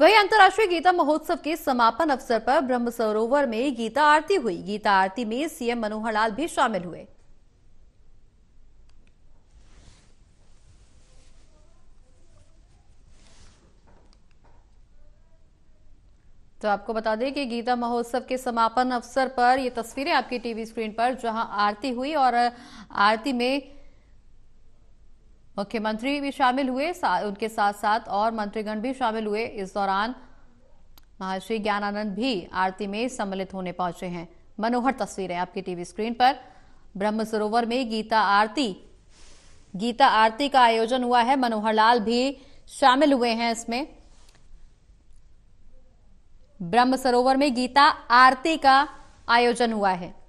वहीं अंतर्राष्ट्रीय गीता महोत्सव के समापन अवसर पर ब्रह्म सरोवर में गीता आरती हुई गीता आरती में सीएम मनोहर लाल भी शामिल हुए तो आपको बता दें कि गीता महोत्सव के समापन अवसर पर ये तस्वीरें आपकी टीवी स्क्रीन पर जहां आरती हुई और आरती में मुख्यमंत्री भी शामिल हुए सा, उनके साथ साथ और मंत्रीगण भी शामिल हुए इस दौरान महर्षि ज्ञानानंद भी आरती में सम्मिलित होने पहुंचे हैं मनोहर तस्वीरें आपकी टीवी स्क्रीन पर ब्रह्म सरोवर में गीता आरती गीता आरती का आयोजन हुआ है मनोहर लाल भी शामिल हुए हैं इसमें ब्रह्म सरोवर में गीता आरती का आयोजन हुआ है